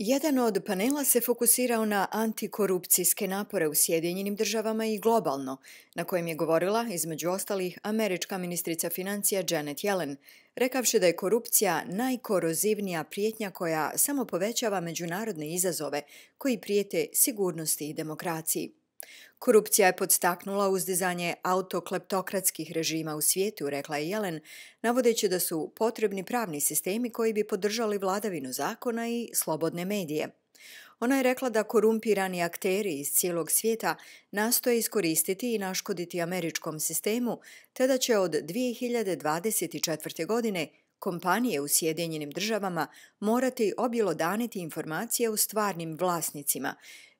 Jedan od panela se fokusirao na antikorupcijske napore u Sjedinjenim državama i globalno, na kojem je govorila, između ostalih, američka ministrica financija Janet Yellen, rekavši da je korupcija najkorozivnija prijetnja koja samo povećava međunarodne izazove koji prijete sigurnosti i demokraciji. Korupcija je podstaknula uzdizanje autokleptokratskih režima u svijetu, rekla je Jelen, navodeći da su potrebni pravni sistemi koji bi podržali vladavinu zakona i slobodne medije. Ona je rekla da korumpirani akteri iz cijelog svijeta nastoje iskoristiti i naškoditi američkom sistemu, te da će od 2024. godine kompanije u Sjedinjenim državama morati objelodaniti informacije o stvarnim vlasnicima,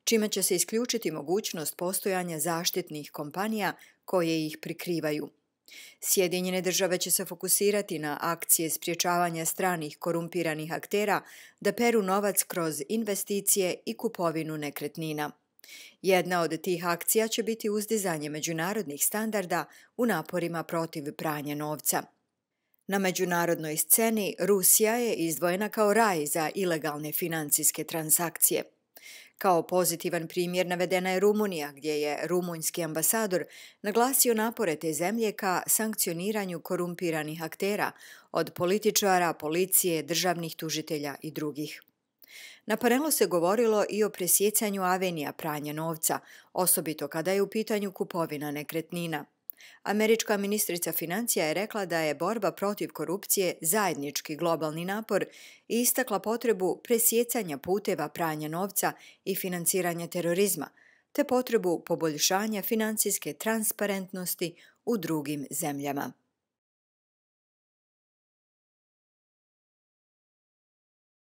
čime će se isključiti mogućnost postojanja zaštitnih kompanija koje ih prikrivaju. Sjedinjene države će se fokusirati na akcije spriječavanja stranih korumpiranih aktera da peru novac kroz investicije i kupovinu nekretnina. Jedna od tih akcija će biti uzdizanje međunarodnih standarda u naporima protiv pranja novca. Na međunarodnoj sceni Rusija je izdvojena kao raj za ilegalne financijske transakcije – kao pozitivan primjer navedena je Rumunija, gdje je rumunjski ambasador naglasio napore te zemlje ka sankcioniranju korumpiranih aktera od političara, policije, državnih tužitelja i drugih. Na panelu se govorilo i o presjecanju avenija pranja novca, osobito kada je u pitanju kupovina nekretnina. Američka ministrica financija je rekla da je borba protiv korupcije zajednički globalni napor i istakla potrebu presjecanja puteva pranja novca i financiranja terorizma, te potrebu poboljšanja financijske transparentnosti u drugim zemljama.